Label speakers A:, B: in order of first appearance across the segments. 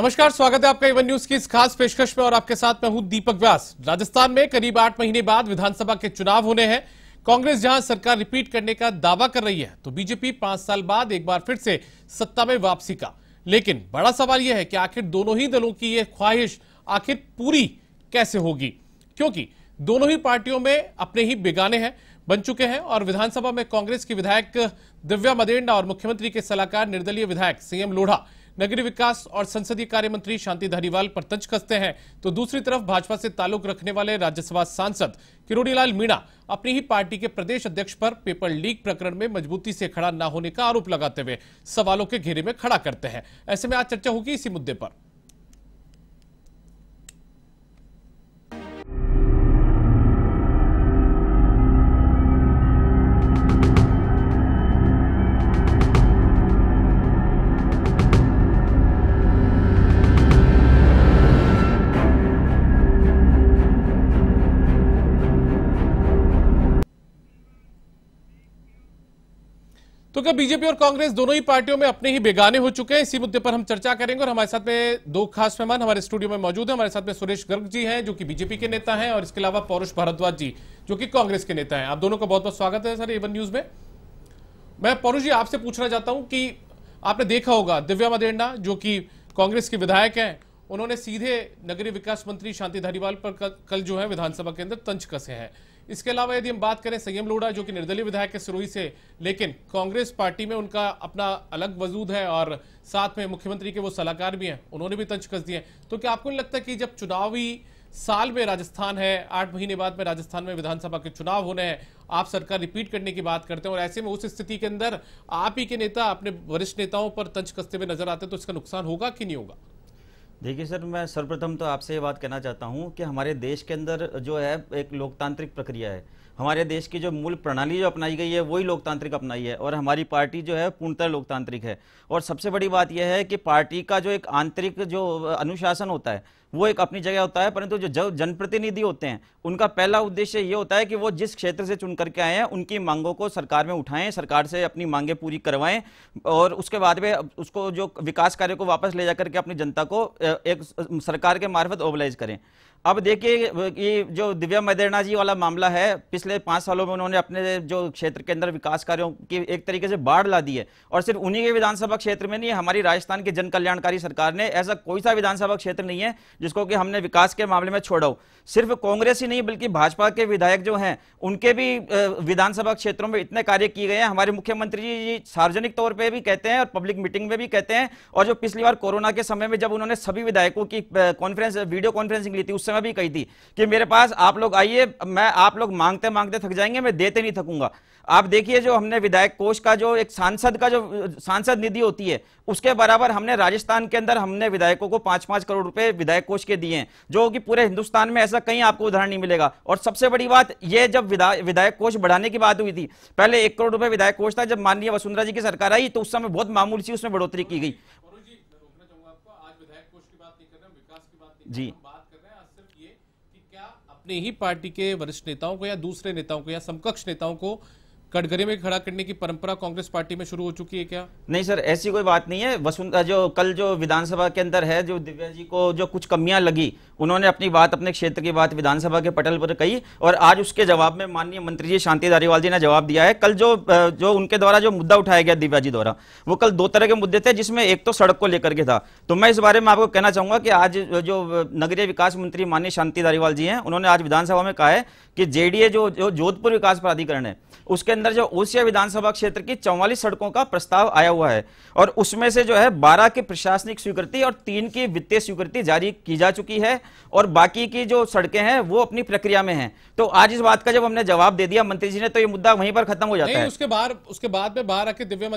A: नमस्कार स्वागत है आपका इवन न्यूज की इस खास पेशकश में और आपके साथ मैं हूं दीपक व्यास राजस्थान में करीब आठ महीने बाद विधानसभा के चुनाव होने हैं कांग्रेस जहां सरकार रिपीट करने का दावा कर रही है तो बीजेपी पांच साल बाद एक बार फिर से सत्ता में वापसी का लेकिन बड़ा सवाल यह है कि आखिर दोनों ही दलों की यह ख्वाहिश आखिर पूरी कैसे होगी क्योंकि दोनों ही पार्टियों में अपने ही बेगाने हैं बन चुके हैं और विधानसभा में कांग्रेस की विधायक दिव्या मदेंडा और मुख्यमंत्री के सलाहकार निर्दलीय विधायक सीएम लोढ़ा नगरीय विकास और संसदीय कार्य मंत्री शांति धारीवाल पर तंज कसते हैं तो दूसरी तरफ भाजपा से ताल्लुक रखने वाले राज्यसभा सांसद किरोड़ीलाल मीणा अपनी ही पार्टी के प्रदेश अध्यक्ष पर पेपर लीक प्रकरण में मजबूती से खड़ा न होने का आरोप लगाते हुए सवालों के घेरे में खड़ा करते हैं ऐसे में आज चर्चा होगी इसी मुद्दे पर तो क्या बीजेपी और कांग्रेस दोनों ही पार्टियों में अपने ही बेगाने हो चुके हैं इसी मुद्दे पर हम चर्चा करेंगे और हमारे साथ में दो खास मेहमान हमारे स्टूडियो में मौजूद हैं हमारे साथ में सुरेश गर्ग जी हैं जो कि बीजेपी के नेता हैं और इसके अलावा पौरुष भारद्वाज जी जो कि कांग्रेस के नेता हैं आप दोनों का बहुत बहुत स्वागत है सर एवन न्यूज में मैं पौरुष जी आपसे पूछना चाहता हूँ कि आपने देखा होगा दिव्या मदेंडा जो कि कांग्रेस के विधायक हैं उन्होंने सीधे नगरीय विकास मंत्री शांति धारीवाल पर कल जो है विधानसभा के अंदर तंज कसे हैं इसके अलावा यदि हम बात करें संयम लोढ़ा जो कि निर्दलीय विधायक है सिरोही से लेकिन कांग्रेस पार्टी में उनका अपना अलग वजूद है और साथ में मुख्यमंत्री के वो सलाहकार भी हैं उन्होंने भी तंज कस दिए तो क्या आपको नहीं लगता कि जब चुनावी साल में राजस्थान है आठ महीने बाद में राजस्थान में विधानसभा के चुनाव होने हैं आप सरकार रिपीट करने की बात करते हैं और ऐसे में उस स्थिति के अंदर आप ही के नेता अपने वरिष्ठ नेताओं पर तंज कसते हुए नजर आते हैं तो इसका नुकसान होगा कि नहीं होगा देखिए सर मैं सर्वप्रथम तो
B: आपसे ये बात कहना चाहता हूँ कि हमारे देश के अंदर जो है एक लोकतांत्रिक प्रक्रिया है हमारे देश की जो मूल प्रणाली जो अपनाई गई है वही लोकतांत्रिक अपनाई है और हमारी पार्टी जो है पूर्णतः लोकतांत्रिक है और सबसे बड़ी बात यह है कि पार्टी का जो एक आंतरिक जो अनुशासन होता है वो एक अपनी जगह होता है परंतु जो जनप्रतिनिधि होते हैं उनका पहला उद्देश्य ये होता है कि वो जिस क्षेत्र से चुन करके आए हैं उनकी मांगों को सरकार में उठाएं सरकार से अपनी मांगें पूरी करवाएं और उसके बाद में उसको जो विकास कार्य को वापस ले जा करके अपनी जनता को एक सरकार के मार्फत ओबलाइज करें अब देखिए ये जो दिव्या मदेना जी वाला मामला है पिछले पाँच सालों में उन्होंने अपने जो क्षेत्र के अंदर विकास कार्यों की एक तरीके से बाढ़ ला दी है और सिर्फ उन्हीं के विधानसभा क्षेत्र में नहीं हमारी राजस्थान की जन कल्याणकारी सरकार ने ऐसा कोई सा विधानसभा क्षेत्र नहीं है जिसको कि हमने विकास के मामले में छोड़ा हो सिर्फ कांग्रेस ही नहीं बल्कि भाजपा के विधायक जो हैं उनके भी विधानसभा क्षेत्रों में इतने कार्य किए गए हैं हमारे मुख्यमंत्री जी सार्वजनिक तौर पर भी कहते हैं और पब्लिक मीटिंग में भी कहते हैं और जो पिछली बार कोरोना के समय में जब उन्होंने सभी विधायकों की कॉन्फ्रेंस वीडियो कॉन्फ्रेंसिंग ली थी समय भी कही थी कि मेरे पास आप लोग आइए मैं आप लोग मांगते मांगते थक जाएंगे मैं देते नहीं थकूंगा आप देखिए जो हमने विधायक कोष का जो एक सांसद का जो सांसद निधि होती है उसके बराबर हमने राजस्थान के अंदर हमने विधायकों को पांच पांच करोड़ रुपए विधायक कोष के दिए हैं जो कि पूरे हिंदुस्तान में ऐसा कहीं आपको उदाहरण नहीं मिलेगा और सबसे बड़ी बात ये जब विधायक कोष बढ़ाने की बात हुई थी पहले एक करोड़ रुपए विधायक कोष था जब माननीय वसुंधरा जी की सरकार आई तो उस समय बहुत मामूली
A: सी उसमें बढ़ोतरी की गई जी अपने ही पार्टी के वरिष्ठ नेताओं को या दूसरे नेताओं को या समकक्ष नेताओं को कटघरे में खड़ा करने की परंपरा कांग्रेस पार्टी में शुरू हो चुकी है क्या नहीं सर
B: ऐसी कोई बात नहीं है वसुंधरा जो कल जो विधानसभा के अंदर है जो दिव्या जी को जो कुछ कमियां लगी उन्होंने अपनी बात अपने क्षेत्र की बात विधानसभा के पटल पर कही और आज उसके जवाब में माननीय मंत्री जी शांति धारीवाल जी ने जवाब दिया है कल जो जो उनके द्वारा जो मुद्दा उठाया गया दिव्या जी द्वारा वो कल दो तरह के मुद्दे थे जिसमें एक तो सड़क को लेकर के था तो मैं इस बारे में आपको कहना चाहूंगा कि आज जो नगरीय विकास मंत्री माननीय शांति धारीवाल जी हैं उन्होंने आज विधानसभा में कहा है कि जेडीए जो जोधपुर विकास प्राधिकरण है उसके अंदर जो ओसिया विधानसभा क्षेत्र की चौवालीस सड़कों का प्रस्ताव आया हुआ है और उसमें से जो है बारह की प्रशासनिक स्वीकृति और तीन की वित्तीय स्वीकृति जारी की जा चुकी है और बाकी की जो सड़कें हैं वो अपनी प्रक्रिया में है तो आज इस बात का जब हमने जवाब दे दिया मंत्री
A: जी ने तो ये मुद्दा वहीं पर खत्म हो जाता है उसके बाद उसके बाद में बाहर आके दिव्य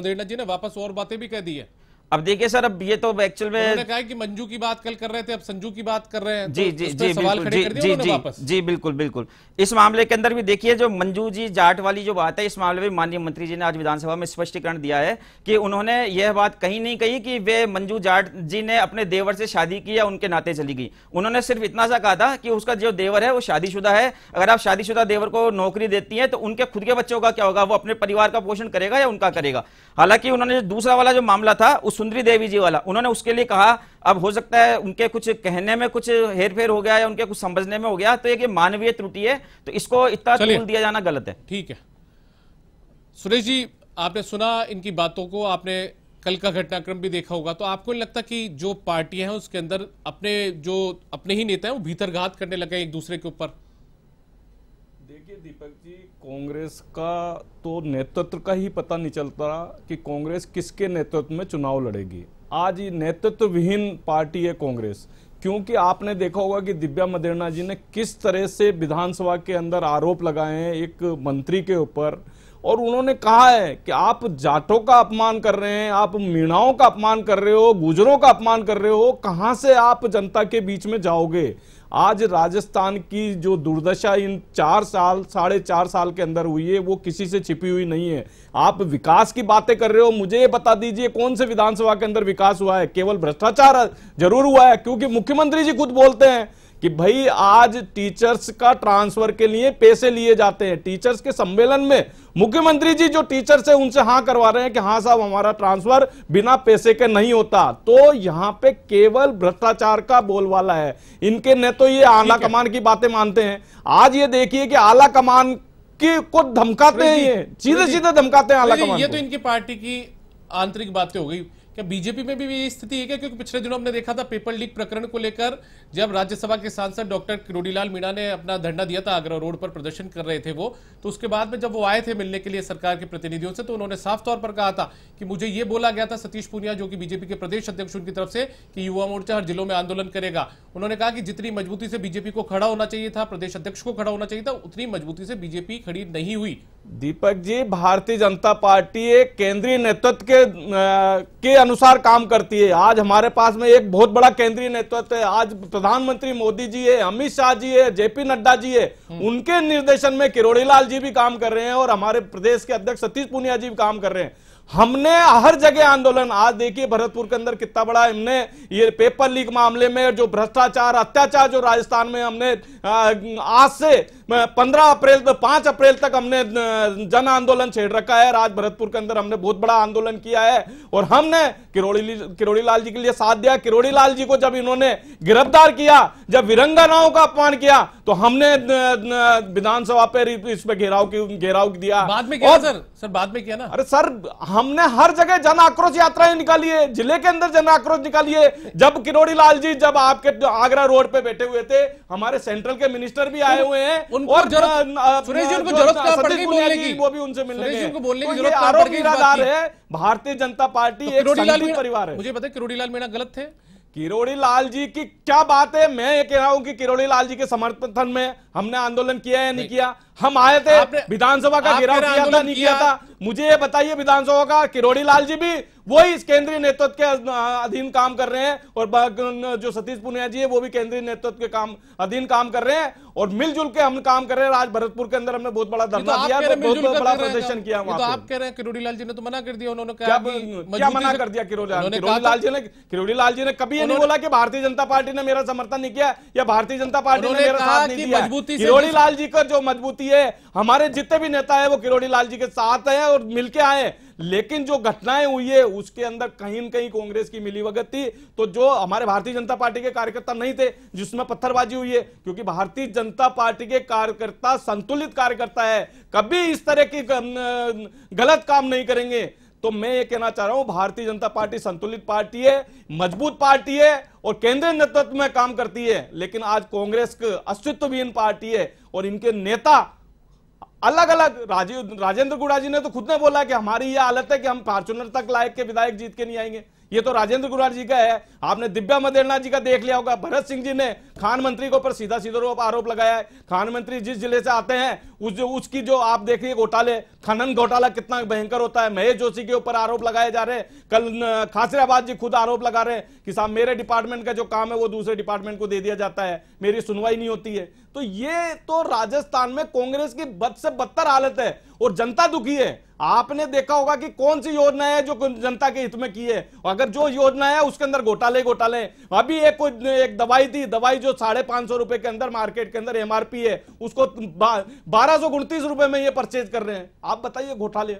A: मदेना जी ने वापस और बातें भी कह दी है अब देखिए सर अब ये तो एक्चुअल में कहा कि मंजू की बात कल कर रहे थे अब संजू की बात कर रहे हैं जी तो जी जी बिल्कुल जी जी जी
B: जी बिल्कुल बिल्कुल इस
A: मामले के अंदर भी देखिए जो
B: मंजू जी जाट वाली जो बात है इस मामले में माननीय मंत्री जी ने आज विधानसभा में स्पष्टीकरण दिया है कि उन्होंने यह बात कहीं नहीं कही कि वे मंजू जाट जी ने अपने देवर से शादी की या उनके नाते चली गई उन्होंने सिर्फ इतना सा कहा था कि उसका जो देवर है वो शादीशुदा है अगर आप शादीशुदा देवर को नौकरी देती है तो उनके खुद के बच्चों का क्या होगा वो अपने परिवार का पोषण करेगा या उनका करेगा हालांकि उन्होंने दूसरा वाला जो मामला था उस सुंदरी देवी जी वाला उन्होंने उसके लिए कहा अब हो सकता है उनके कुछ कहने में कुछ हेर फेर हो गया या उनके कुछ समझने में हो गया तो एक मानवीय त्रुटि है तो इसको इतना तूल दिया जाना
A: गलत है ठीक है सुरेश जी आपने सुना इनकी बातों को आपने कल का घटनाक्रम भी देखा होगा तो आपको लगता कि जो पार्टियां हैं उसके अंदर अपने जो अपने ही नेता है वो भीतर घात करने लगे एक दूसरे के ऊपर
C: देखिए दीपक जी कांग्रेस का तो नेतृत्व का ही पता नहीं चलता कि कांग्रेस किसके नेतृत्व में चुनाव लड़ेगी आज ये नेतृत्व विहीन पार्टी है कांग्रेस क्योंकि आपने देखा होगा कि दिव्या मदेना जी ने किस तरह से विधानसभा के अंदर आरोप लगाए हैं एक मंत्री के ऊपर और उन्होंने कहा है कि आप जाटों का अपमान कर रहे हैं आप मीणाओं का अपमान कर रहे हो गुजरों का अपमान कर रहे हो कहां से आप जनता के बीच में जाओगे आज राजस्थान की जो दुर्दशा इन चार साल साढ़े चार साल के अंदर हुई है वो किसी से छिपी हुई नहीं है आप विकास की बातें कर रहे हो मुझे ये बता दीजिए कौन से विधानसभा के अंदर विकास हुआ है केवल भ्रष्टाचार जरूर हुआ है क्योंकि मुख्यमंत्री जी खुद बोलते हैं कि भाई आज टीचर्स का ट्रांसफर के लिए पैसे लिए जाते हैं टीचर्स के सम्मेलन में मुख्यमंत्री जी जो टीचर्स है उनसे हाँ करवा रहे हैं कि हाँ साहब हमारा ट्रांसफर बिना पैसे के नहीं होता तो यहाँ पे केवल भ्रष्टाचार का बोलवाला है इनके ने तो ये आला कमान की बातें मानते हैं आज ये देखिए कि आला कमान की को धमकाते हैं ये सीधे सीधे धमकाते हैं आला कमान ये तो
A: इनकी पार्टी की आंतरिक बातें तो हो गई क्या बीजेपी में भी यही स्थिति है क्या क्योंकि पिछले दिनों हमने देखा था पेपर लीक प्रकरण को लेकर जब राज्यसभा के सांसद डॉक्टर किरोड़ीलाल मीणा ने अपना धरना दिया था आगरा रोड पर प्रदर्शन कर रहे थे वो तो उसके बाद में जब वो आए थे मिलने के लिए सरकार के प्रतिनिधियों से तो उन्होंने साफ तौर पर कहा था कि मुझे ये बोला गया था सतीश पूनिया जो कि बीजेपी के प्रदेश अध्यक्ष उनकी तरफ से कि युवा मोर्चा हर जिलों में आंदोलन करेगा उन्होंने कहा कि जितनी मजबूती से बीजेपी को खड़ा होना चाहिए था प्रदेश अध्यक्ष को खड़ा होना चाहिए था उतनी मजबूती से बीजेपी खड़ी नहीं हुई दीपक जी भारतीय जनता पार्टी एक केंद्रीय नेतृत्व के आ,
C: के अनुसार काम करती है आज हमारे पास में एक बहुत बड़ा केंद्रीय नेतृत्व है आज प्रधानमंत्री मोदी जी है अमित शाह जी है जेपी नड्डा जी है हम्म। उनके निर्देशन में किरोड़ीलाल जी भी काम कर रहे हैं और हमारे प्रदेश के अध्यक्ष सतीश पुनिया जी भी काम कर रहे हैं हमने हर जगह आंदोलन आज देखिए भरतपुर के अंदर कितना बड़ा हमने ये पेपर लीक मामले में जो भ्रष्टाचार अत्याचार जो राजस्थान में हमने आज से पंद्रह अप्रैल पांच अप्रैल तक हमने जन आंदोलन छेड़ रखा है आज भरतपुर के अंदर हमने बहुत बड़ा आंदोलन किया है और हमने किरोड़ी किरोड़ी लाल जी के लिए साथ दिया किरोड़ी लाल जी को जब इन्होंने गिरफ्तार किया जब विरंगनाओं का अपमान किया तो हमने विधानसभा पर इसमें घेराव घेराव दिया बाद में किया सर
A: सर बाद में किया ना अरे
C: सर हम हमने हर जगह जन आक्रोश यात्राएं निकाली है जिले के अंदर जन आक्रोश निकाली है जब किरोड़ी लाल जी जब आपके तो आगरा रोड पे बैठे हुए थे हमारे सेंट्रल के मिनिस्टर भी आए हुए हैं और वो भी उनसे मिलने तो आरोप निराधार है भारतीय जनता पार्टी तो एक परिवार है मुझे पता किरोड़ी लाल मीणा गलत थे किरोड़ी लाल जी की क्या बात है मैं ये कह रहा हूँ कि किरोड़ी लाल जी के समर्थन में हमने आंदोलन किया या नहीं किया हम आए थे विधानसभा का घेराव किया था नहीं किया था मुझे ये बताइए विधानसभा का किरोड़ी लाल जी भी वही इस केंद्रीय नेतृत्व के अधीन काम कर रहे हैं और जो सतीश पुनिया जी है वो भी केंद्रीय नेतृत्व के काम अधीन काम कर रहे हैं और मिलजुल के हम काम कर रहे हैं आज भरतपुर के अंदर हमने बहुत बड़ा तो धरना दिया बहुत, बड़ा प्रदर्शन किया वहां तो आप
A: कह रहे हैं किरोड़ी लाल जी ने तो मना कर दिया उन्होंने क्या मना कर दिया किरोड़ी लाल
C: जी ने किरोड़ी लाल जी ने कभी नहीं बोला कि भारतीय जनता पार्टी ने मेरा समर्थन नहीं किया या भारतीय जनता पार्टी ने मेरा साथ नहीं दिया किरोड़ी लाल जी का जो मजबूती है हमारे जितने भी नेता है वो किरोड़ी लाल जी के साथ है और मिलके आए लेकिन जो घटनाएं हुई है उसके अंदर कहीं ना कहीं कांग्रेस की मिलीभगत थी तो जो हमारे भारतीय जनता पार्टी के कार्यकर्ता नहीं थे जिसमें पत्थरबाजी हुई है क्योंकि भारतीय जनता पार्टी के कार्यकर्ता संतुलित कार्यकर्ता है कभी इस तरह की गलत काम नहीं करेंगे तो मैं ये कहना चाह रहा हूं भारतीय जनता पार्टी संतुलित पार्टी है मजबूत पार्टी है और केंद्रीय नेतृत्व में काम करती है लेकिन आज कांग्रेस अस्तित्वहीन पार्टी है और इनके नेता अलग अलग राजीव राजेंद्र गुड़ा जी ने तो खुद ने बोला कि हमारी यह हालत है कि हम फॉर्चुनर तक लायक के विधायक जीत के नहीं आएंगे ये तो राजेंद्र गुड़ा जी का है आपने दिव्या मदेरना जी का देख लिया होगा भरत सिंह जी ने खान मंत्री के ऊपर सीधा सीधा आरोप लगाया है खान मंत्री जिस जिले से आते हैं उस जो उसकी जो आप देखिए घोटाले खनन घोटाला कितना भयंकर होता है महेश जोशी के ऊपर आरोप लगाए जा रहे हैं कल खासराबाद जी खुद आरोप लगा रहे हैं कि साहब मेरे डिपार्टमेंट का जो काम है वो दूसरे डिपार्टमेंट को दे दिया जाता है मेरी सुनवाई नहीं होती है तो ये तो राजस्थान में कांग्रेस की बद से बदतर हालत है और जनता दुखी है आपने देखा होगा कि कौन सी योजना है जो जनता के हित में की है अगर जो योजना है उसके अंदर घोटाले घोटाले अभी एक कोई एक दवाई थी दवाई जो साढ़े पांच सौ रुपए के अंदर मार्केट के अंदर एमआरपी है उसको बारह सौ उनतीस रुपए में ये परचेज कर रहे हैं आप बताइए घोटाले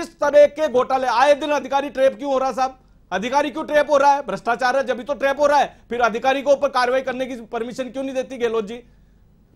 C: इस तरह के घोटाले आए दिन अधिकारी ट्रेप क्यों हो रहा है साहब अधिकारी क्यों ट्रेप हो रहा है भ्रष्टाचार है जब तो ट्रेप हो रहा है फिर अधिकारी को ऊपर कार्रवाई करने की परमिशन क्यों नहीं देती गहलोत जी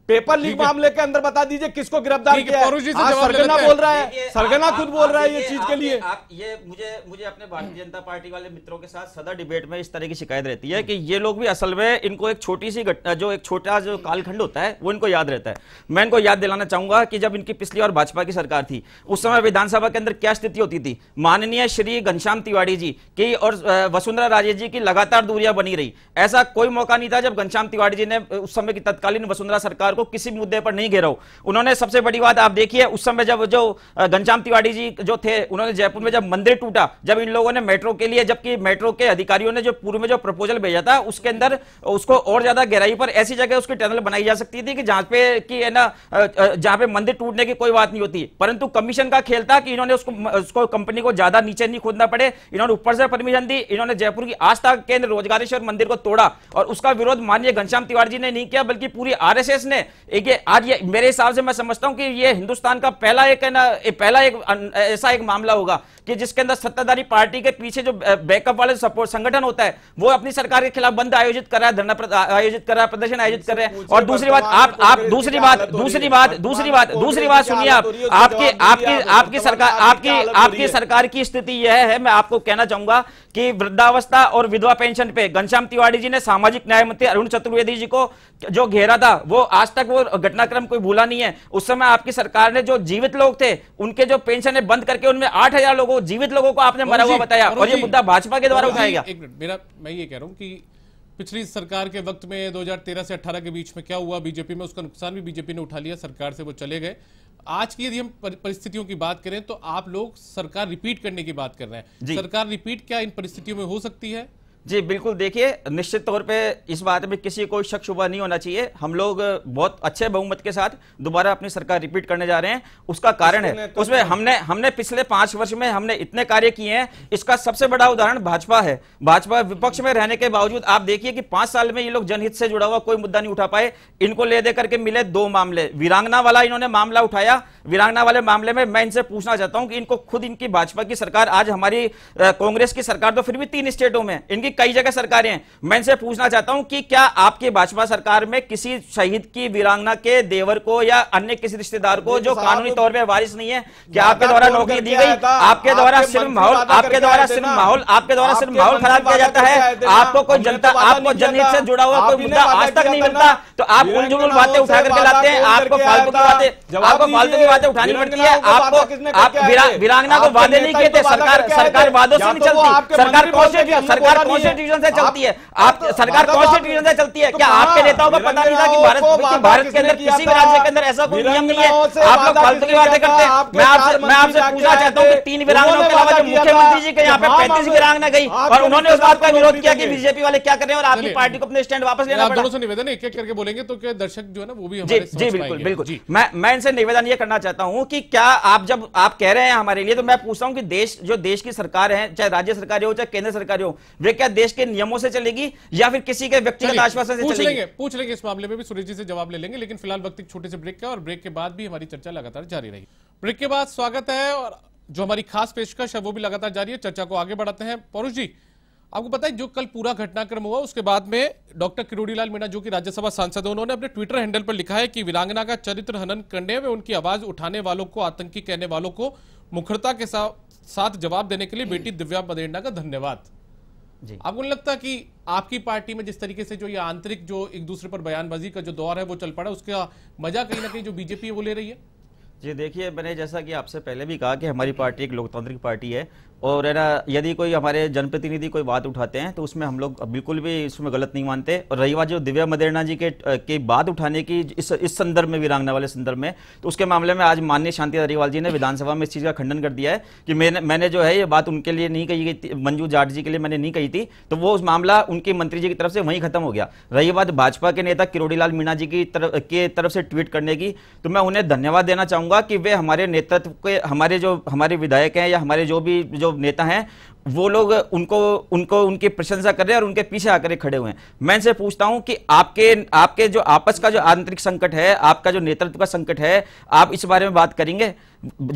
C: पेपर लीक मामले के अंदर बता दीजिए किसको गिरफ्तार किया है हाँ, सरगना बोल रहा है सरगना खुद बोल रहा है ये चीज के लिए
B: आप ये मुझे मुझे अपने भारतीय जनता पार्टी वाले मित्रों के साथ सदा डिबेट में इस तरह की शिकायत रहती है कि ये लोग भी असल में इनको एक छोटी सी घटना जो एक छोटा जो कालखंड होता है वो इनको याद रहता है मैं इनको याद दिलाना चाहूंगा कि जब इनकी पिछली और भाजपा की सरकार थी उस समय विधानसभा के अंदर क्या स्थिति होती थी माननीय श्री घनश्याम तिवाड़ी जी की और वसुंधरा राजे जी की लगातार दूरियां बनी रही ऐसा कोई मौका नहीं था जब घनश्याम तिवाड़ी जी ने उस समय की तत्कालीन वसुंधरा सरकार को किसी भी मुद्दे पर नहीं घेरा उन्होंने सबसे बड़ी बात आप देखिए उस समय जब जो घनश्याम तिवाड़ी जी जो थे उन्होंने जयपुर में जब मंदिर टूटा जब इन लोगों ने मेट्रो के लिए जबकि मेट्रो के अधिकारियों ने जो पूर्व में जो प्रपोजल भेजा था उसके अंदर उसको और ज्यादा गहराई पर ऐसी जगह उसकी टनल बनाई जा सकती थी कि जहां पे कि है ना जहां पे मंदिर टूटने की कोई बात नहीं होती परंतु कमीशन का खेल था कि इन्होंने उसको उसको कंपनी को ज्यादा नीचे नहीं खोदना पड़े इन्होंने ऊपर से परमिशन दी इन्होंने जयपुर की आस्था केंद्र रोजगारेश्वर मंदिर को तोड़ा और उसका विरोध माननीय घनश्याम तिवारी जी ने नहीं किया बल्कि पूरी आरएसएस ने एक ये आज ये मेरे हिसाब से मैं समझता हूं कि ये हिंदुस्तान का पहला एक ना पहला एक ऐसा एक मामला होगा कि जिसके अंदर सत्ताधारी पार्टी के पीछे जो बैकअप वाले सपोर्ट संगठन होता है वो अपनी सरकार के खिलाफ बंद आयोजित कर रहा है धरना आयोजित कर रहा है प्रदर्शन आयोजित कर रहे हैं और दूसरी बात आप आप दूसरी बात दूसरी तो बात दूसरी बात तो दूसरी बात सुनिए आप तो आपकी आपकी आपकी सरकार आपकी आपकी सरकार की स्थिति यह है मैं आपको कहना चाहूंगा कि वृद्धावस्था और विधवा पेंशन पे घनश्याम तिवारी जी ने सामाजिक न्याय मंत्री अरुण चतुर्वेदी जी को जो घेरा था वो आज तक वो घटनाक्रम कोई भूला नहीं है उस समय आपकी सरकार ने जो जीवित लोग थे उनके जो पेंशन है बंद करके उनमें आठ हजार लोगों जीवित लोगों को आपने मरा हुआ बताया और ये मुद्दा भाजपा के द्वारा उठाया गया एक
A: मिनट मेरा मैं ये कह रहा हूँ की पिछली सरकार के वक्त में 2013 से 18 के बीच में क्या हुआ बीजेपी में उसका नुकसान भी बीजेपी ने उठा लिया सरकार से वो चले गए आज की यदि हम परिस्थितियों की बात करें तो आप लोग सरकार रिपीट करने की बात कर रहे हैं सरकार रिपीट क्या इन परिस्थितियों में हो सकती है जी बिल्कुल देखिए निश्चित तौर पे इस बात में किसी को शक
B: शुबा नहीं होना चाहिए हम लोग बहुत अच्छे बहुमत के साथ दोबारा अपनी सरकार रिपीट करने जा रहे हैं उसका कारण है तो उसमें हमने हमने पिछले पांच वर्ष में हमने इतने कार्य किए हैं इसका सबसे बड़ा उदाहरण भाजपा है भाजपा विपक्ष में रहने के बावजूद आप देखिए कि पांच साल में ये लोग जनहित से जुड़ा हुआ कोई मुद्दा नहीं उठा पाए इनको ले दे करके मिले दो मामले वीरांगना वाला इन्होंने मामला उठाया वीरांगना वाले मामले में मैं इनसे पूछना चाहता हूं कि इनको खुद इनकी भाजपा की सरकार आज हमारी कांग्रेस की सरकार तो फिर भी तीन स्टेटों में इनकी कई जगह सरकारें हैं मैं इनसे पूछना चाहता हूं कि क्या आपकी भाजपा सरकार में किसी शहीद की वीरांगना के देवर को या अन्य किसी रिश्तेदार को जो कानूनी तौर पर वारिस नहीं है क्या आपके द्वारा नौकरी दी गई आपके द्वारा सिर्फ माहौल आपके द्वारा सिर्फ माहौल आपके द्वारा सिर्फ माहौल खराब किया जाता है आपको कोई तो जनता आपको जनहित से जुड़ा हुआ कोई मुद्दा आज तक नहीं मिलता तो आप उलझुल बातें उठा करके लाते हैं आपको फालतू की बातें आपको फालतू की बातें उठानी पड़ती है आपको आप वीरांगना को वादे नहीं किए तो थे सरकार सरकार वादों से नहीं तो चलती सरकार कौन से सरकार कौन कॉन्स्टिट्यूशन से चलती है आप सरकार कॉन्स्टिट्यूशन से चलती है क्या आपके हाँ, नेताओं को पता नहीं था कि भारत भारत के अंदर किसी भी राज्य के अंदर ऐसा कोई नियम नहीं है आप लोग फालतू की बातें करते हैं मैं आपसे पूछना चाहता हूँ कि तीन विरांगनों के अलावा जो मुख्यमंत्री जी के यहाँ पे हाँ, पैंतीस वीरांगना गई और उन्होंने उस बात का विरोध किया कि बीजेपी
A: वाले क्या कर रहे हैं और आपकी पार्टी को अपने स्टैंड वापस लेना दोनों से निवेदन एक एक करके बोलेंगे तो क्या दर्शक जो है ना वो भी जी जी बिल्कुल बिल्कुल मैं मैं इनसे निवेदन ये करना चाहता हूँ
B: की क्या आप जब आप कह रहे हैं हमारे लिए तो मैं पूछता हूँ की देश जो देश की सरकार है चाहे राज्य सरकार हो चाहे केंद्र सरकार हो वे क्या है देश के नियमों से चलेगी या फिर किसी के व्यक्तिगत आश्वासन से पूछ लेंगे
A: पूछ लेंगे इस मामले में भी सुरेश जी से जवाब ले लेंगे लेकिन फिलहाल वक्त एक छोटे से ब्रेक का और ब्रेक के बाद भी हमारी चर्चा लगातार जारी रही ब्रेक के बाद स्वागत है और जो हमारी खास पेशकश है वो भी लगातार जारी है चर्चा को आगे बढ़ाते हैं पौरुष जी आपको पता है जो कल पूरा घटनाक्रम हुआ उसके बाद में डॉक्टर किरोड़ीलाल मीणा जो कि राज्यसभा सांसद है उन्होंने अपने ट्विटर हैंडल पर लिखा है कि वीरांगना का चरित्र हनन करने में उनकी आवाज उठाने वालों को आतंकी कहने वालों को मुखरता के साथ जवाब देने के लिए बेटी दिव्या मदेरना का धन्यवाद जी आपको नहीं लगता कि आपकी पार्टी में जिस तरीके से जो ये आंतरिक जो एक दूसरे पर बयानबाजी का जो दौर है वो चल पड़ा उसका मजा कहीं ना कहीं जो बीजेपी है वो ले रही है जी देखिए
B: मैंने जैसा कि आपसे पहले भी कहा कि हमारी पार्टी एक लोकतांत्रिक पार्टी है और है ना यदि कोई हमारे जनप्रतिनिधि कोई बात उठाते हैं तो उसमें हम लोग बिल्कुल भी इसमें गलत नहीं मानते और रही बात जो दिव्या मदेरना जी के के बात उठाने की इस इस संदर्भ में वीरांगना वाले संदर्भ में तो उसके मामले में आज माननीय शांति धारीवाल जी ने विधानसभा में इस चीज़ का खंडन कर दिया है कि मैंने मैंने जो है ये बात उनके लिए नहीं कही गई मंजू जाट जी के लिए मैंने नहीं कही थी तो वो उस मामला उनके मंत्री जी की तरफ से वहीं खत्म हो गया रही बात भाजपा के नेता किरोड़ीलाल मीणा जी की तरफ के तरफ से ट्वीट करने की तो मैं उन्हें धन्यवाद देना चाहूँगा कि वे हमारे नेतृत्व के हमारे जो हमारे विधायक हैं या हमारे जो भी जो जो नेता हैं वो लोग उनको उनको उनकी प्रशंसा कर रहे हैं और उनके पीछे आकर खड़े हुए हैं मैं इनसे पूछता हूं कि आपके आपके जो आपस का जो आंतरिक संकट है आपका जो नेतृत्व का संकट है आप इस बारे में बात करेंगे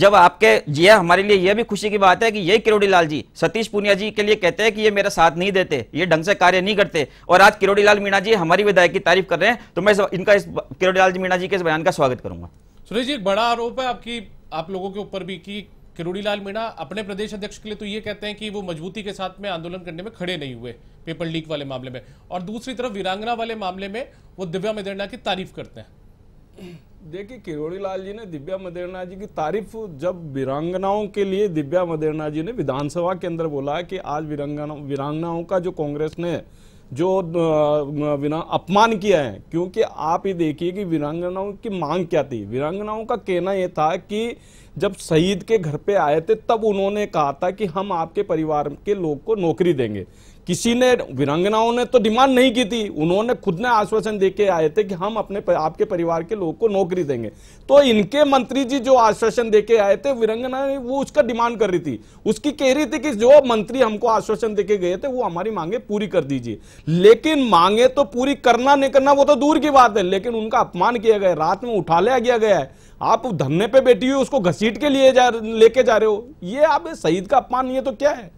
B: जब आपके यह हाँ, हमारे लिए यह भी खुशी की बात है कि ये किरोड़ी लाल जी सतीश पुनिया जी के लिए कहते हैं कि ये मेरा साथ नहीं देते ये ढंग से कार्य नहीं करते और आज किरोड़ी लाल मीणा जी हमारी विधायक की तारीफ कर रहे हैं तो मैं इनका इस किरोड़ी लाल जी मीणा जी के इस बयान का स्वागत करूंगा
A: सुरेश जी एक बड़ा आरोप है आपकी आप लोगों के ऊपर भी की किरोड़ी लाल मीणा अपने प्रदेश अध्यक्ष के लिए तो ये कहते हैं कि वो मजबूती के साथ में आंदोलन करने में खड़े नहीं हुए पेपर लीक वाले मामले में और दूसरी तरफ वीरांगना वाले मामले में वो दिव्या मदेरना की तारीफ करते हैं
C: देखिए किरोड़ी लाल जी ने दिव्या मदेरना जी की तारीफ जब वीरांगनाओं के लिए दिव्या मदेरना जी ने विधानसभा के अंदर बोला कि आज वीरांगना वीरांगनाओं का जो कांग्रेस ने जो विना अपमान किया है क्योंकि आप ये देखिए कि वीरांगनाओं की मांग क्या थी वीरांगनाओं का कहना यह था कि जब शहीद के घर पे आए थे तब उन्होंने कहा था कि हम आपके परिवार के लोग को नौकरी देंगे किसी ने वीरंगनाओं ने तो डिमांड नहीं की थी उन्होंने खुद ने आश्वासन दे के आए थे कि हम अपने आपके परिवार के लोगों को नौकरी देंगे तो इनके मंत्री जी जो आश्वासन दे के आए थे वीरंगना वो उसका डिमांड कर रही थी उसकी कह रही थी कि जो मंत्री हमको आश्वासन दे के गए थे वो हमारी मांगे पूरी कर दीजिए लेकिन मांगे तो पूरी करना नहीं करना वो तो दूर की बात है लेकिन उनका अपमान किया गया रात में उठा लिया गया गया है आप धरने पे बैठी हुई उसको घसीट के लिए लेके जा रहे हो ये आप शहीद का अपमान ये तो क्या है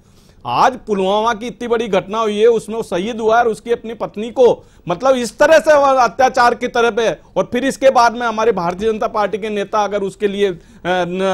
C: आज पुलवामा की इतनी बड़ी घटना हुई है उसमें शहीद हुआ है उसकी अपनी पत्नी को मतलब इस तरह से अत्याचार की तरफ है और फिर इसके बाद में हमारे भारतीय जनता पार्टी के नेता अगर उसके लिए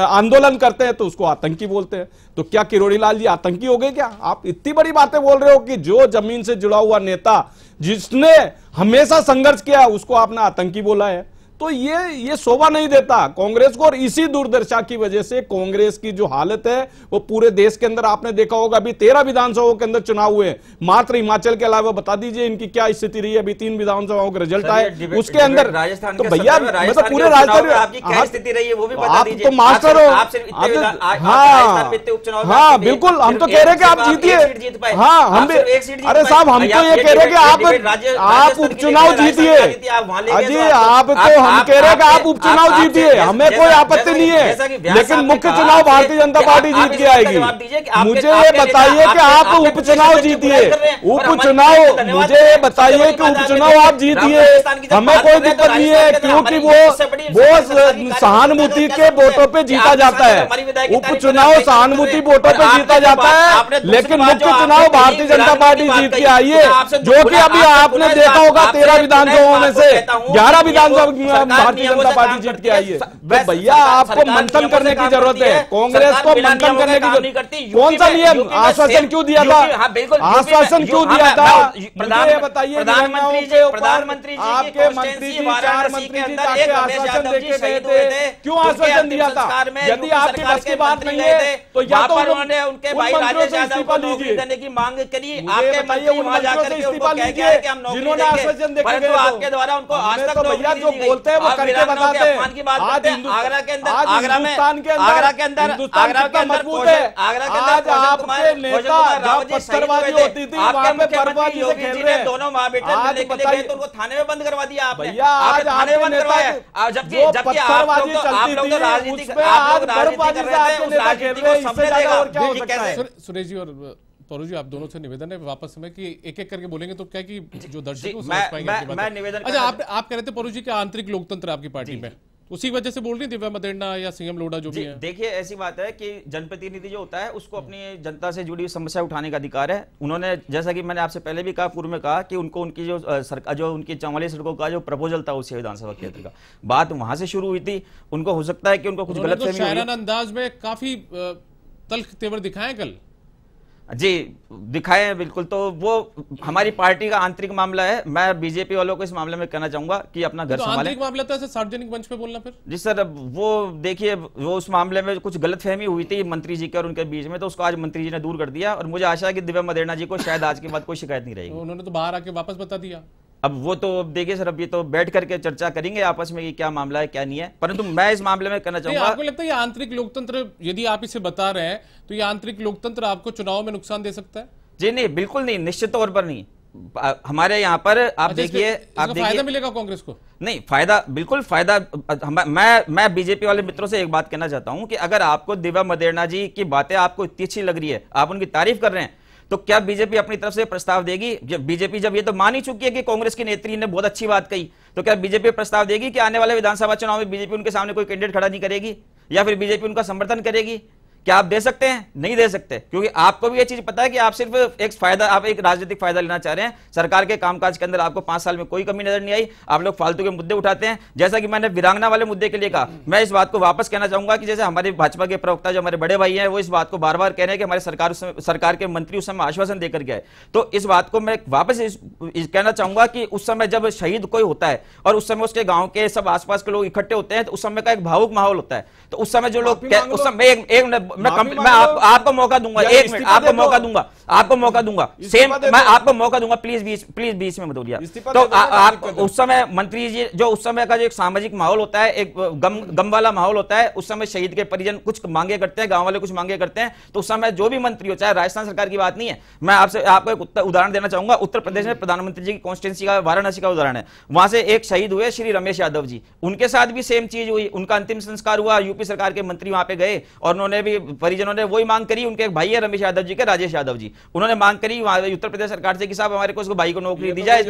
C: आंदोलन करते हैं तो उसको आतंकी बोलते हैं तो क्या किरोड़ी लाल जी आतंकी हो गए क्या आप इतनी बड़ी बातें बोल रहे हो कि जो जमीन से जुड़ा हुआ नेता जिसने हमेशा संघर्ष किया उसको आपने आतंकी बोला है तो ये ये शोभा नहीं देता कांग्रेस को और इसी दूरदर्शा की वजह से कांग्रेस की जो हालत है वो पूरे देश के अंदर आपने देखा होगा अभी तेरह विधानसभाओं के अंदर चुनाव हुए मात्र हिमाचल के अलावा बता दीजिए इनकी क्या स्थिति रही है अभी तीन विधानसभाओं का रिजल्ट आए उसके अंदर राजस्थान तो भैया मतलब पूरे तो- हाँ। राजस्थान तो
B: मास्टर हो हाँ हाँ बिल्कुल हम तो कह रहे आप जीतिए
C: हाँ हम अरे साहब हम तो ये कह रहे आप आप उपचुनाव जीतिए अजी आप तो, तो हम कह रहे हैं कि आप उपचुनाव जीतिए हमें कोई आपत्ति नहीं
B: है लेकिन मुख्य चुनाव भारतीय जनता पार्टी जीत के आएगी मुझे ये बताइए कि आप
C: उपचुनाव जीतिए उपचुनाव मुझे ये बताइए कि उपचुनाव आप जीतिए हमें कोई दिक्कत नहीं है क्योंकि वो वो सहानुभूति के वोटों पे जीता जाता है उपचुनाव सहानुभूति वोटों पे जीता जाता है लेकिन मुख्य चुनाव भारतीय जनता पार्टी जीत के आई है जो कि अभी आपने देखा होगा तेरह विधानसभा में से ग्यारह विधानसभा भारतीय जनता पार्टी जीत के आई है तो भैया आपको मंथन करने की जरूरत है कांग्रेस को मंथन करने की जरूरत करती कौन सा नियम आश्वासन क्यों दिया था हाँ, आश्वासन क्यों दिया था मुझे बताइए प्रधानमंत्री
B: प्रधानमंत्री
C: आपके मंत्री जी चार मंत्री जी आश्वासन देखे गए थे क्यों आश्वासन दिया था यदि आपके बस की बात नहीं है तो या तो उन्होंने उनके भाई राजेश यादव को नौकरी देने
B: की मांग करी आपके मंत्री वहां जाकर इस्तीफा लीजिए जिन्होंने आश्वासन देके गए आपके द्वारा उनको आज तक भैया जो बोलते करते हैं वो करके बताते हैं आगरा के अंदर आगरा में आगरा के अंदर आगरा के अंदर मजबूत है आज आपके नेता पत्थरबाजी होती थी वहाँ पे बर्फबाजी से खेल रहे दोनों माँ बेटे लेके गए तो उनको थाने में बंद करवा दिया आपने भैया आज थाने बंद करवाया जबकि जबकि आप लोग तो- तो आप लोग राजनीति आप लोग राजनीति कर रहे थे उस राजनीति को सबने देखा
A: सुरेश जी और पौरव जी आप दोनों से निवेदन है वापस समय कि एक एक करके बोलेंगे तो क्या कि जो दर्शक अच्छा आप आप कह रहे थे पौरव जी के आंतरिक लोकतंत्र आपकी पार्टी में उसी वजह से बोल रही दिव्या मदेना या सीएम लोडा
B: जो भी है देखिए ऐसी बात है कि जनप्रतिनिधि जो होता है उसको हम्म। अपनी जनता से जुड़ी समस्या उठाने का अधिकार है उन्होंने जैसा कि मैंने आपसे पहले भी कहा पूर्व में कहा कि उनको उनकी जो सरकार जो उनकी चौवालीस सड़कों का जो प्रपोजल था उसी विधानसभा क्षेत्र का बात वहां से शुरू हुई थी उनको हो सकता है कि उनको कुछ गलत तो
A: अंदाज में काफी तल्ख तेवर दिखाए कल
B: जी दिखाए हैं बिल्कुल तो वो हमारी पार्टी का आंतरिक मामला है मैं बीजेपी वालों को इस मामले में कहना चाहूंगा कि अपना घर तो
A: मामला था तो सार्वजनिक मंच पे बोलना फिर
B: जी सर वो देखिए वो उस मामले में कुछ गलतफहमी हुई थी मंत्री जी के और उनके बीच में तो उसको आज मंत्री जी ने दूर कर दिया और मुझे आशा है कि दिव्या मदेना जी को शायद आज के बाद कोई शिकायत नहीं रहेगी तो उन्होंने तो बाहर आके वापस बता दिया अब वो तो अब देखिए सर अब ये तो बैठ करके चर्चा करेंगे आपस में कि क्या मामला है क्या नहीं है परंतु मैं इस मामले में कहना चाहूंगा आपको
A: लगता है ये आंतरिक लोकतंत्र यदि आप इसे बता रहे हैं तो ये आंतरिक लोकतंत्र आपको चुनाव में नुकसान दे सकता है जी नहीं बिल्कुल नहीं निश्चित तौर पर नहीं हमारे यहाँ पर आप अच्छा, देखिए आप देखिए फायदा मिलेगा
B: कांग्रेस को नहीं फायदा बिल्कुल फायदा मैं मैं बीजेपी वाले मित्रों से एक बात कहना चाहता हूँ कि अगर आपको दिव्या मदेरना जी की बातें आपको इतनी अच्छी लग रही है आप उनकी तारीफ कर रहे हैं तो क्या बीजेपी अपनी तरफ से प्रस्ताव देगी जब बीजेपी जब ये तो मान ही चुकी है कि कांग्रेस की नेत्री ने बहुत अच्छी बात कही तो क्या बीजेपी प्रस्ताव देगी कि आने वाले विधानसभा चुनाव में बीजेपी उनके सामने कोई कैंडिडेट खड़ा नहीं करेगी या फिर बीजेपी उनका समर्थन करेगी क्या आप दे सकते हैं नहीं दे सकते क्योंकि आपको भी यह चीज पता है कि आप सिर्फ एक फायदा आप एक राजनीतिक फायदा लेना चाह रहे हैं सरकार के कामकाज के अंदर आपको पांच साल में कोई कमी नजर नहीं आई आप लोग फालतू के मुद्दे उठाते हैं जैसा कि मैंने वीरांगना वाले मुद्दे के लिए कहा मैं इस बात को वापस कहना चाहूंगा कि जैसे हमारे भाजपा के प्रवक्ता जो हमारे बड़े भाई हैं वो इस बात को बार बार कह रहे हैं कि हमारे सरकार सरकार के मंत्री उस समय आश्वासन देकर गए तो इस बात को मैं वापस कहना चाहूंगा कि उस समय जब शहीद कोई होता है और उस समय उसके गाँव के सब आसपास के लोग इकट्ठे होते हैं तो उस समय का एक भावुक माहौल होता है तो उस समय जो लोग उस समय एक मैं, आप, आपको मौका दूंगा एक मिनट आपको मौका दूंगा आपको मौका दूंगा सेम मैं आपको मौका दूंगा प्लीज बीस प्लीज बीस में मत दिया तो आप उस समय मंत्री जी जो उस समय का जो एक सामाजिक माहौल होता है एक गम गम वाला माहौल होता है उस समय शहीद के परिजन कुछ मांगे करते हैं गांव वाले कुछ मांगे करते हैं तो उस समय जो भी मंत्री हो चाहे राजस्थान सरकार की बात नहीं है मैं आपसे आपको एक उदाहरण देना चाहूंगा उत्तर प्रदेश में प्रधानमंत्री जी की कॉन्स्टिट्यूंसी का वाराणसी का उदाहरण है वहां से एक शहीद हुए श्री रमेश यादव जी उनके साथ भी सेम चीज हुई उनका अंतिम संस्कार हुआ यूपी सरकार के मंत्री वहां पे गए और उन्होंने भी परिजनों ने वही मांग करी उनके भाई है रमेश यादव जी के राजेश यादव जी उन्होंने मांग करी उत्तर प्रदेश सरकार से कि साहब हमारे को उसको भाई को नौकरी दी तो जाए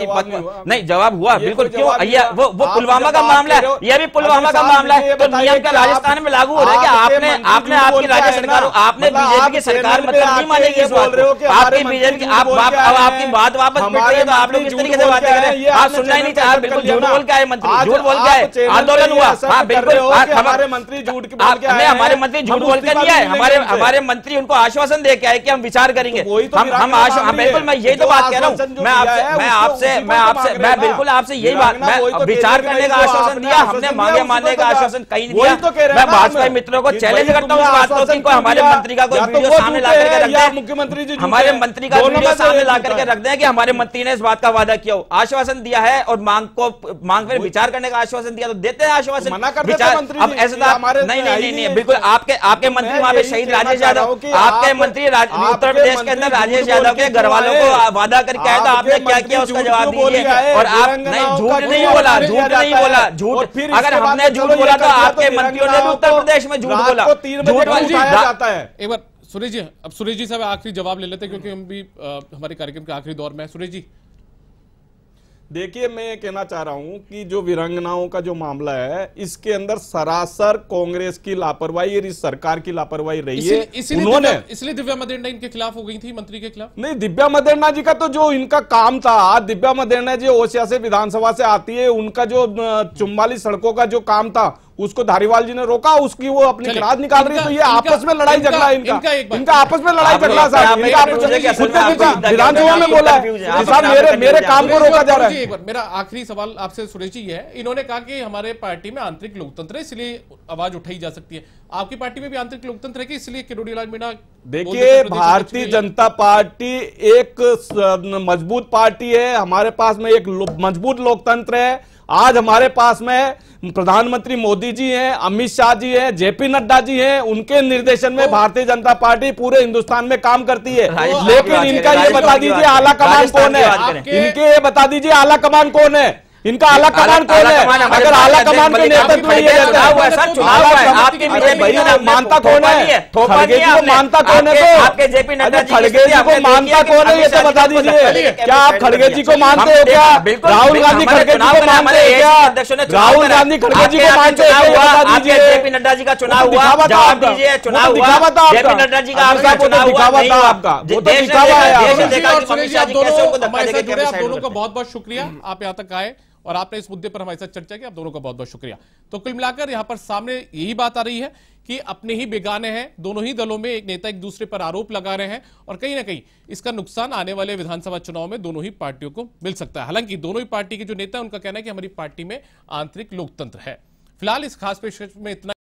B: नहीं जवाब हुआ तो बिल्कुल क्यों वो वो पुलवामा का मामला है यह भी पुलवामा का मामला है तो नियम का राजस्थान में लागू हो रहा है कि आपने आपने आपकी राज्य सरकार आपने मतलब बीजेपी की सरकार मतलब नहीं मानेगी इस बात आपकी बीजेपी आप आपकी बात वापस तो आप लोग किस तरीके से बातें कर रहे हैं आप सुनना ही नहीं चाह बिल्कुल झूठ बोल के आए हाँ, हाँ, हाँ, मंत्री झूठ बोल के आए आंदोलन हुआ हाँ बिल्कुल हमारे
C: मंत्री झूठ हमारे मंत्री झूठ बोल के नहीं आए हमारे हमारे
B: मंत्री उनको आश्वासन दे के आए कि हम विचार करेंगे तो हम हम आज हम हाँ, बिल्कुल मैं यही तो बात कह रहा हूँ मैं आपसे मैं आपसे मैं आपसे मैं बिल्कुल आपसे यही बात मैं तो विचार करने का आश्वासन दिया हमने मांगे मानने का आश्वासन कहीं नहीं दिया तो मैं भाजपा मित्रों को चैलेंज करता हूँ बात को कि हमारे मंत्री का कोई तो वीडियो सामने ला करके रख दे
C: मुख्यमंत्री जी हमारे मंत्री
B: का वीडियो सामने ला करके रख दे कि हमारे मंत्री ने इस बात का वादा किया आश्वासन दिया है और मांग को मांग पर विचार करने का आश्वासन दिया तो देते हैं आश्वासन विचार अब ऐसे नहीं नहीं नहीं बिल्कुल आपके आपके मंत्री वहाँ पे शहीद राजेश यादव आपके मंत्री उत्तर प्रदेश के में राजेश यादव के घर वालों को वादा करके आया था तो आपने क्या किया उसका जवाब दीजिए और आप नहीं झूठ नहीं बोला झूठ नहीं तो बोला झूठ अगर हमने झूठ बोला तो आपके तो मंत्रियों ने उत्तर प्रदेश में झूठ
A: बोला झूठ जाता है एक बार सुरेश जी अब सुरेश जी साहब आखिरी जवाब ले लेते हैं क्योंकि हम भी हमारे कार्यक्रम के आखिरी दौर में सुरेश जी देखिए मैं ये कहना चाह रहा हूं
C: कि जो वीरंगनाओं का जो मामला है इसके अंदर सरासर कांग्रेस की लापरवाही और इस सरकार की लापरवाही रही है उन्होंने
A: इसलिए दिव्या मदेरना इनके खिलाफ हो गई थी मंत्री के खिलाफ
C: नहीं दिव्या मदेरना जी का तो जो इनका काम था दिव्या मदेना जी ओशिया से विधानसभा से आती है उनका जो चुम्बालीस सड़कों का जो काम था उसको धारीवाल जी ने रोका उसकी वो अपनी खराद निकाल रही तो ये आपस में लड़ाई झगड़ा इनका इनका आपस में लड़ाई झगड़ा साहब विधानसभा में बोला साहब मेरे मेरे काम को रोका जा रहा है
A: मेरा आखिरी सवाल आपसे सुरेश जी है इन्होंने कहा कि हमारे पार्टी में आंतरिक लोकतंत्र है इसलिए आवाज उठाई जा सकती है आपकी पार्टी में भी आंतरिक लोकतंत्र है कि इसलिए किरोड़ीलाल मीणा
C: देखिए भारतीय जनता पार्टी एक मजबूत पार्टी है हमारे पास में एक मजबूत लोकतंत्र है आज हमारे पास में प्रधानमंत्री मोदी जी हैं अमित शाह जी हैं जेपी नड्डा जी हैं उनके निर्देशन में तो भारतीय जनता पार्टी पूरे हिंदुस्तान में काम करती है तो लेकिन इनका ये बता दीजिए आला कमान कौन है इनके ये बता दीजिए आला कमान कौन है इनका आला कमान कौन है अगर आला कमान के नेतृत्व में ये रहता है आपके
B: मानता कौन है मानता कौन है तो आपके जेपी नड्डा खड़गे जी को मानता कौन है ये तो बता दीजिए क्या आप खड़गे जी को मानते हो क्या राहुल गांधी खड़गे जी को मानते हो क्या राहुल गांधी खड़गे जी को मानते हो जेपी नड्डा जी का तो चुनाव हुआ जवाब दीजिए तो चुनाव हुआ जेपी नड्डा जी का तो दिखावा है आपका दोनों का
A: बहुत बहुत शुक्रिया आप यहाँ तक आए और आपने इस मुद्दे पर हमारे साथ चर्चा की आप दोनों का बहुत बहुत शुक्रिया तो कुल मिलाकर यहां पर सामने यही बात आ रही है कि अपने ही बेगाने हैं दोनों ही दलों में एक नेता एक दूसरे पर आरोप लगा रहे हैं और कहीं ना कहीं इसका नुकसान आने वाले विधानसभा चुनाव में दोनों ही पार्टियों को मिल सकता है हालांकि दोनों ही पार्टी के जो नेता है उनका कहना है कि हमारी पार्टी में आंतरिक लोकतंत्र है फिलहाल इस खास पेशकश में इतना